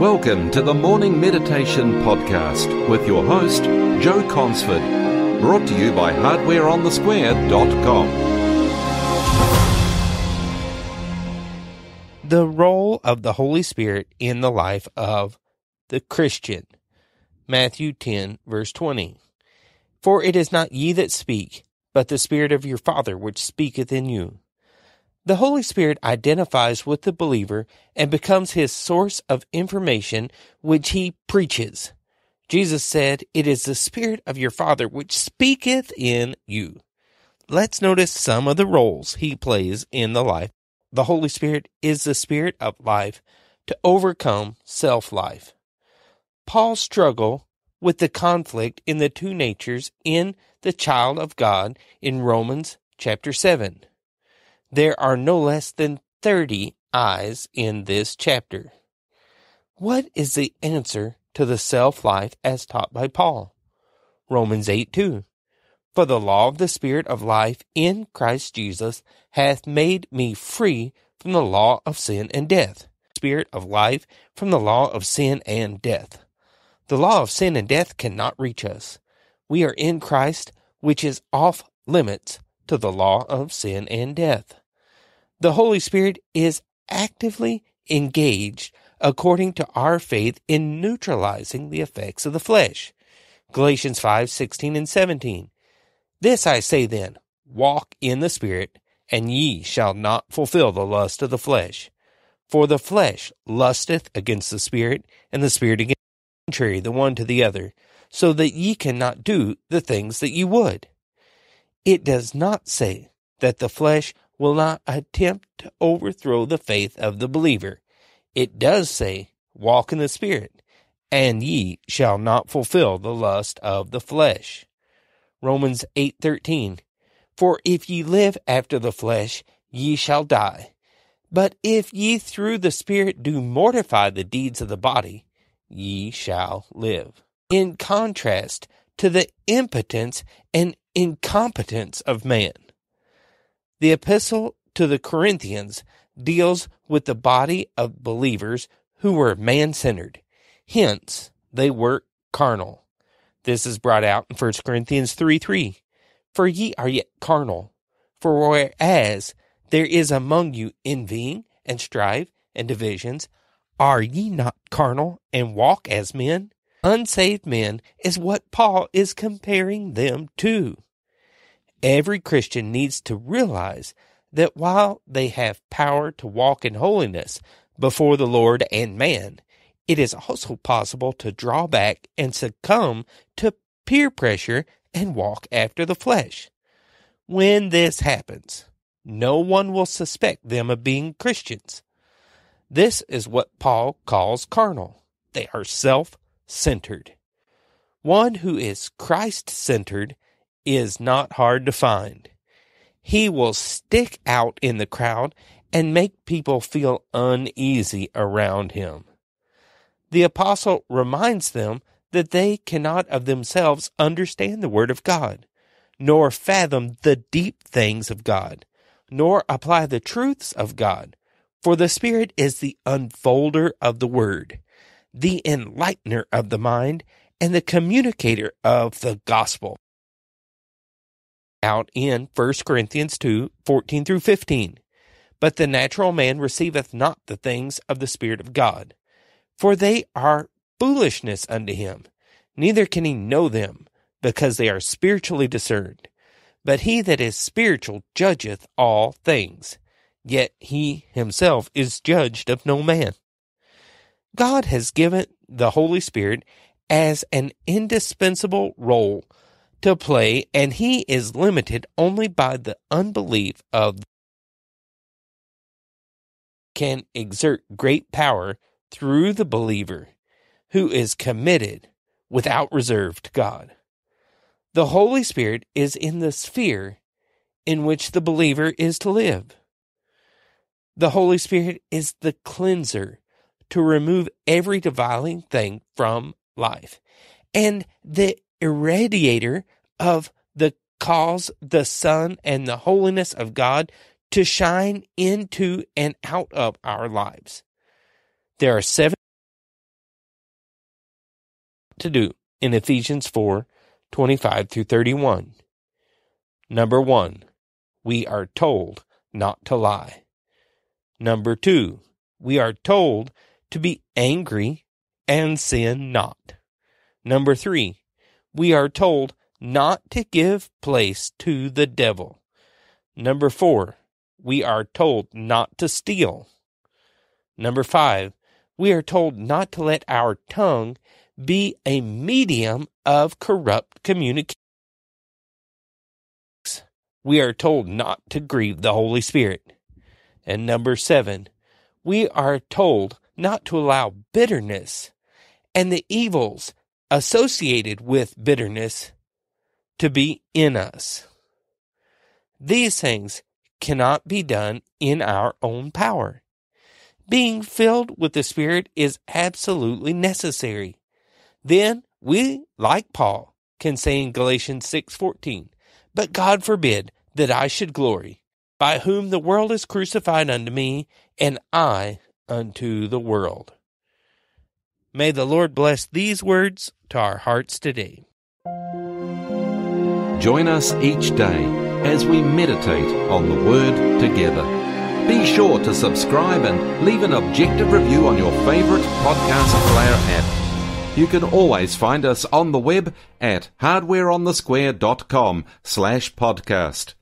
Welcome to the Morning Meditation Podcast with your host, Joe Consford. Brought to you by HardwareOnTheSquare.com. The role of the Holy Spirit in the life of the Christian. Matthew 10, verse 20. For it is not ye that speak, but the Spirit of your Father which speaketh in you. The Holy Spirit identifies with the believer and becomes his source of information which he preaches. Jesus said, It is the Spirit of your Father which speaketh in you. Let's notice some of the roles he plays in the life. The Holy Spirit is the Spirit of life to overcome self life. Paul's struggle with the conflict in the two natures in the child of God in Romans chapter 7. There are no less than 30 eyes in this chapter. What is the answer to the self life as taught by Paul? Romans 8 2. For the law of the Spirit of life in Christ Jesus hath made me free from the law of sin and death. Spirit of life from the law of sin and death. The law of sin and death cannot reach us. We are in Christ, which is off limits to the law of sin and death. The Holy Spirit is actively engaged according to our faith in neutralizing the effects of the flesh. Galatians 5 16 and 17. This I say then, walk in the Spirit, and ye shall not fulfill the lust of the flesh. For the flesh lusteth against the Spirit, and the Spirit against the contrary, the one to the other, so that ye cannot do the things that ye would. It does not say that the flesh will not attempt to overthrow the faith of the believer. It does say, Walk in the Spirit, and ye shall not fulfill the lust of the flesh. Romans 8:13 For if ye live after the flesh ye shall die but if ye through the spirit do mortify the deeds of the body ye shall live in contrast to the impotence and incompetence of man. The epistle to the Corinthians deals with the body of believers who were man centered. Hence, they were carnal. This is brought out in 1 Corinthians 3 3. For ye are yet carnal. For whereas there is among you envying and strife and divisions, are ye not carnal and walk as men? Unsaved men is what Paul is comparing them to. Every Christian needs to realize that while they have power to walk in holiness before the Lord and man, it is also possible to draw back and succumb to peer pressure and walk after the flesh. When this happens, no one will suspect them of being Christians. This is what Paul calls carnal. They are self centered. One who is Christ centered is not hard to find. He will stick out in the crowd and make people feel uneasy around him. The apostle reminds them that they cannot of themselves understand the word of God, nor fathom the deep things of God, nor apply the truths of God. For the Spirit is the unfolder of the word, the enlightener of the mind, and the communicator of the gospel out in 1 Corinthians 2 14 through 15. But the natural man receiveth not the things of the Spirit of God, for they are foolishness unto him, neither can he know them, because they are spiritually discerned. But he that is spiritual judgeth all things, yet he himself is judged of no man. God has given the Holy Spirit as an indispensable role to play, and he is limited only by the unbelief of can exert great power through the believer who is committed without reserve to God. The Holy Spirit is in the sphere in which the believer is to live. The Holy Spirit is the cleanser to remove every defiling thing from life and the irradiator of the cause, the sun, and the holiness of God to shine into and out of our lives. There are seven to do in Ephesians 4 25 through 31. Number one, we are told not to lie. Number two, we are told to be angry and sin not. Number three, we are told not to give place to the devil. Number four, we are told not to steal. Number five, we are told not to let our tongue be a medium of corrupt communication. We are told not to grieve the Holy Spirit. And number seven, we are told not to allow bitterness and the evils associated with bitterness to be in us. These things cannot be done in our own power. Being filled with the Spirit is absolutely necessary. Then we, like Paul, can say in Galatians 6:14, "But God forbid that I should glory, by whom the world is crucified unto me, and I unto the world." May the Lord bless these words to our hearts today. Join us each day as we meditate on the Word together. Be sure to subscribe and leave an objective review on your favourite podcast player app. You can always find us on the web at hardwareonthesquare.com slash podcast.